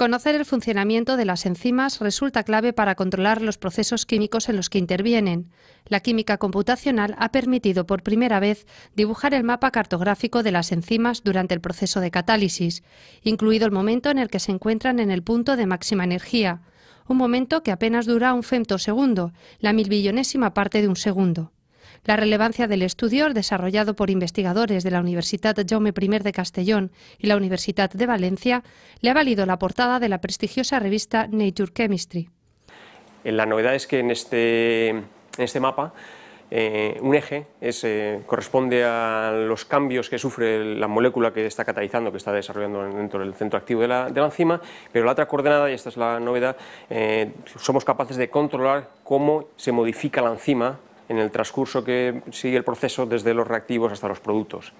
Conocer el funcionamiento de las enzimas resulta clave para controlar los procesos químicos en los que intervienen. La química computacional ha permitido por primera vez dibujar el mapa cartográfico de las enzimas durante el proceso de catálisis, incluido el momento en el que se encuentran en el punto de máxima energía, un momento que apenas dura un femtosegundo, la milbillonésima parte de un segundo. La relevancia del estudio, desarrollado por investigadores de la Universidad Jaume I de Castellón y la Universidad de Valencia, le ha valido la portada de la prestigiosa revista Nature Chemistry. Eh, la novedad es que en este, este mapa eh, un eje eh, corresponde a los cambios que sufre la molécula que está catalizando, que está desarrollando dentro del centro activo de la, enzima, pero la otra coordenada, y esta es la novedad, somos capaces de controlar cómo se modifica la enzima en el transcurso que sigue el proceso desde los reactivos hasta los productos.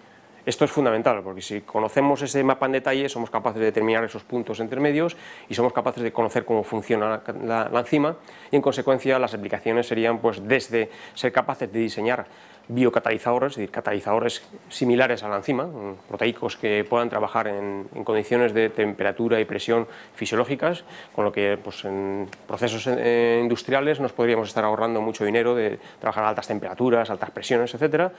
Esto es fundamental, porque si conocemos ese mapa en detalle, somos capaces de determinar esos puntos intermedios y somos capaces de conocer cómo funciona la, enzima y, en consecuencia, las aplicaciones serían pues, desde ser capaces de diseñar biocatalizadores, es decir, catalizadores similares a la enzima, proteicos que puedan trabajar en, condiciones de temperatura y presión fisiológicas, con lo que pues, en procesos eh, industriales nos podríamos estar ahorrando mucho dinero de trabajar a altas temperaturas, altas presiones, etc.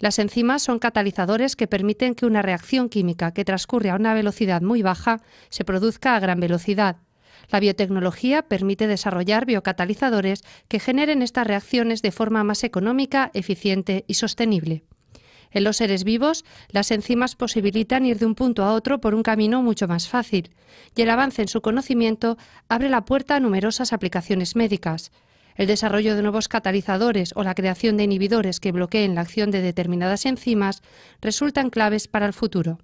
Las enzimas son catalizadores que permiten que una reacción química que transcurre a una velocidad muy baja se produzca a gran velocidad. La biotecnología permite desarrollar biocatalizadores que generen estas reacciones de forma más económica, eficiente y sostenible. En los seres vivos, las enzimas posibilitan ir de un punto a otro por un camino mucho más fácil, y el avance en su conocimiento abre la puerta a numerosas aplicaciones médicas. El desarrollo de nuevos catalizadores o la creación de inhibidores que bloqueen la acción de determinadas enzimas resultan claves para el futuro.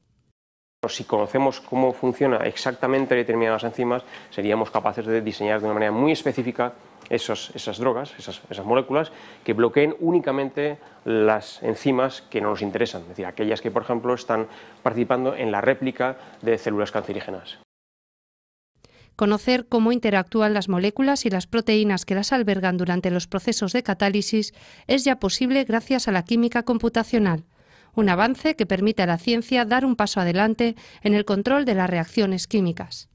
Si conocemos cómo funciona exactamente determinadas enzimas, seríamos capaces de diseñar de una manera muy específica esas drogas, esas, esas, moléculas, que bloqueen únicamente las enzimas que no nos interesan, es decir, aquellas que, por ejemplo, están participando en la réplica de células cancerígenas conocer cómo interactúan las moléculas y las proteínas que las albergan durante los procesos de catálisis es ya posible gracias a la química computacional, un avance que permite a la ciencia dar un paso adelante en el control de las reacciones químicas.